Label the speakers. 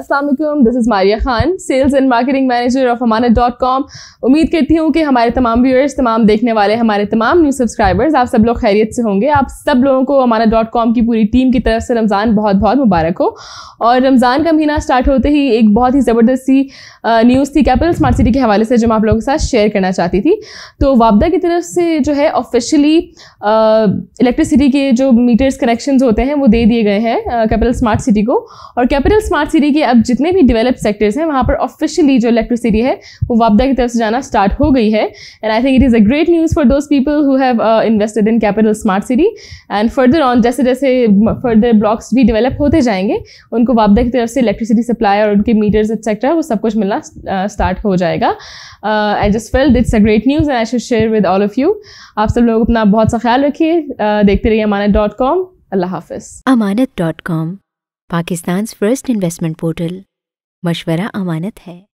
Speaker 1: Aslam this is Maria Khan sales and marketing manager of Amana dot com उम्मीद करती हूँ कि हमारे तमाम व्यूअर्स तमाम देखने वाले हमारे तमाम न्यू सब्सक्राइबर्स आप सब लोग खैरियत से होंगे आप सब लोगों को अमाना डॉट कॉम की पूरी टीम की तरफ से रमज़ान बहुत बहुत मुबारक हो और रमज़ान का महीना स्टार्ट होते ही एक बहुत ही ज़बरदस्त सी न्यूज़ थी कैपिटल स्मार्ट सिटी के हवाले से जो मैं आप लोगों के साथ शेयर करना चाहती थी तो वापदा की तरफ से जो है ऑफिशली इलेक्ट्रिसिटी के जो मीटर्स कनेक्शन होते हैं वो दे दिए गए हैं कैपिटल स्मार्ट सिटी को और कैपिटल स्मार्ट सिटी के अब जितने भी डिवेलप सेक्टर्स हैं वहाँ पर ऑफिशियली जो इलेक्ट्रिसिटी है वो वापदा की तरफ से जाना स्टार्ट हो गई है and I think it is a great news for those people who have invested in Capital Smart City and further on जैसे जैसे फर्दर ब्लॉक्स भी डेवलप होते जाएंगे उनको वापदा की तरफ से इलेक्ट्रिसिटी सप्लाई और उनके मीटर्स एक्सेट्रा वो सब कुछ मिलना स्टार्ट uh, हो जाएगा I just felt it's a great news and I should share with all of you आप सब लोग अपना बहुत सा ख्याल रखिए uh, देखते रहिए
Speaker 2: अमानत डॉट कॉम अल्लाह हाफिज़
Speaker 3: Amanat dot com Pakistan first investment
Speaker 4: portal मशवरा अमानत है